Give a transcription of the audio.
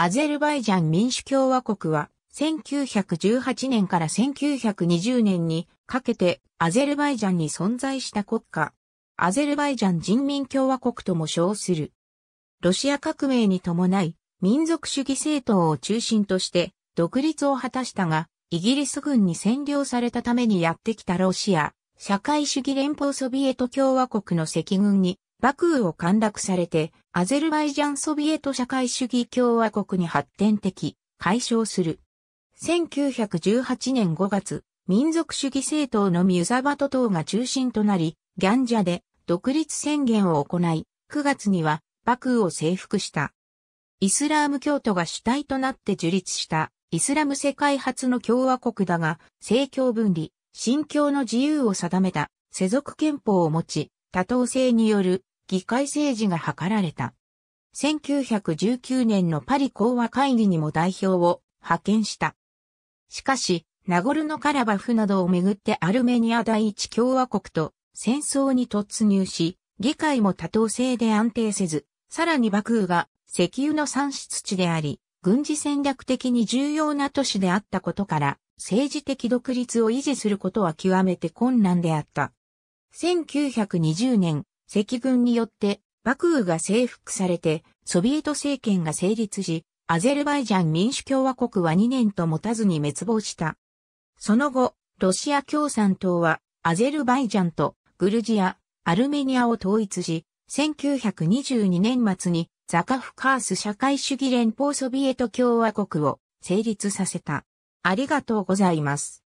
アゼルバイジャン民主共和国は、1918年から1920年にかけてアゼルバイジャンに存在した国家、アゼルバイジャン人民共和国とも称する。ロシア革命に伴い、民族主義政党を中心として独立を果たしたが、イギリス軍に占領されたためにやってきたロシア、社会主義連邦ソビエト共和国の赤軍にバクーを陥落されて、アゼルバイジャンソビエト社会主義共和国に発展的、解消する。1918年5月、民族主義政党のミュザバト党が中心となり、ギャンジャで独立宣言を行い、9月にはバクーを征服した。イスラーム教徒が主体となって樹立したイスラム世界初の共和国だが、政教分離、信教の自由を定めた世俗憲法を持ち、多党制による議会政治が図られた。1919年のパリ講和会議にも代表を派遣した。しかし、ナゴルノカラバフなどをめぐってアルメニア第一共和国と戦争に突入し、議会も多党制で安定せず、さらにバクーが石油の産出地であり、軍事戦略的に重要な都市であったことから、政治的独立を維持することは極めて困難であった。1920年、赤軍によって幕府が征服されてソビエト政権が成立し、アゼルバイジャン民主共和国は2年と持たずに滅亡した。その後、ロシア共産党はアゼルバイジャンとグルジア、アルメニアを統一し、1922年末にザカフカース社会主義連邦ソビエト共和国を成立させた。ありがとうございます。